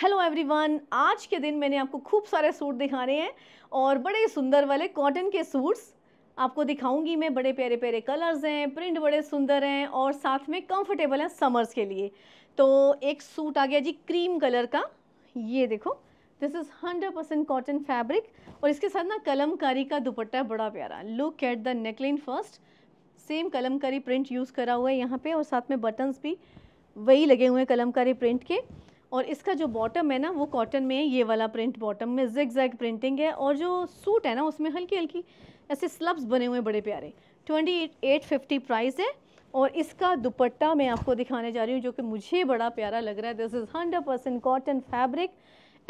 hello everyone आज के दिन मैंने आपको खूब सारे सूट दिखाने हैं और बड़े सुंदर वाले कॉटन के सूट्स आपको दिखाऊंगी मैं बड़े प्यारे प्यारे कलर्स हैं प्रिंट बड़े सुंदर हैं और साथ में कंफर्टेबल हैं समर्स के लिए तो एक सूट आ गया जी क्रीम कलर का ये देखो this is hundred percent cotton fabric और इसके साथ ना कलमकारी का दुपट्टा बड़ा प्यारा look at the neckline first same kalamkari print use करा हुआ है यहाँ पर और साथ में बटन्स भी वही लगे हुए हैं कलमकारी प्रिंट के और इसका जो बॉटम है ना वो कॉटन में ये वाला प्रिंट बॉटम में जिग जैग प्रिंटिंग है और जो सूट है ना उसमें हल्की हल्की ऐसे स्लब्स बने हुए हैं बड़े प्यारे ट्वेंटी एट फिफ्टी प्राइस है और इसका दुपट्टा मैं आपको दिखाने जा रही हूँ जो कि मुझे बड़ा प्यारा लग रहा है this is hundred percent cotton fabric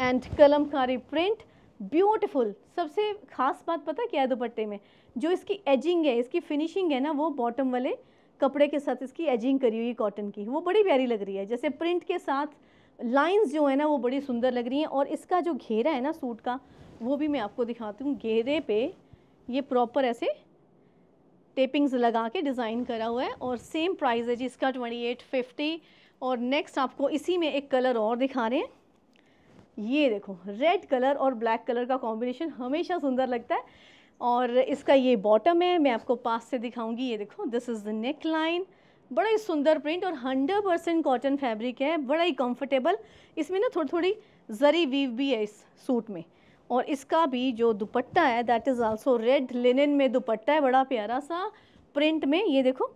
and kalamkari print beautiful सबसे खास बात पता क्या है दुपट्टे में जो इसकी एजिंग है इसकी फिनिशिंग है ना वो बॉटम वाले कपड़े के साथ इसकी एजिंग करी हुई कॉटन की वो बड़ी प्यारी लग रही है जैसे प्रिंट के साथ लाइंस जो है ना वो बड़ी सुंदर लग रही हैं और इसका जो घेरा है ना सूट का वो भी मैं आपको दिखाती हूँ घेरे पे ये प्रॉपर ऐसे टेपिंग्स लगा के डिज़ाइन करा हुआ है और सेम प्राइस है जी इसका ट्वेंटी एट फिफ्टी और नेक्स्ट आपको इसी में एक कलर और दिखा रहे हैं ये देखो रेड कलर और ब्लैक कलर का कॉम्बिनेशन हमेशा सुंदर लगता है और इसका ये बॉटम है मैं आपको पास से दिखाऊंगी ये देखो this is the neck line बड़ा ही सुंदर प्रिंट और 100 परसेंट कॉटन फैब्रिक है बड़ा ही कंफर्टेबल इसमें ना थोड़ी थोड़ी जरी वीव भी है इस सूट में और इसका भी जो दुपट्टा है that is also red linen में दुपट्टा है बड़ा प्यारा सा प्रिंट में ये देखो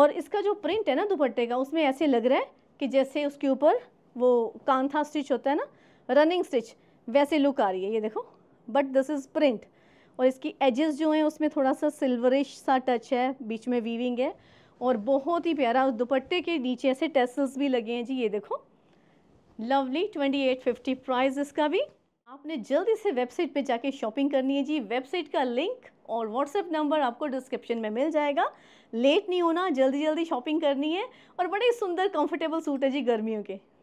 और इसका जो प्रिंट है ना दुपट्टे का उसमें ऐसे लग रहा है कि जैसे उसके ऊपर वो कांथा स्टिच होता है ना रनिंग स्टिच वैसे लुक आ रही है ये देखो बट दिस इज़ प्रिंट और इसकी एजेस जो हैं उसमें थोड़ा सा सिल्वरिश सा टच है बीच में वीविंग है और बहुत ही प्यारा उस दुपट्टे के नीचे ऐसे टेसल्स भी लगे हैं जी ये देखो lovely twenty eight fifty price इसका भी आपने जल्दी से वेबसाइट पे जाके शॉपिंग करनी है जी वेबसाइट का लिंक और व्हाट्सएप नंबर आपको डिस्क्रिप्शन में मिल जाएगा लेट नहीं होना जल्दी जल्दी शॉपिंग करनी है और बड़े सुंदर कंफर्टेबल सूट है जी गर्मियों के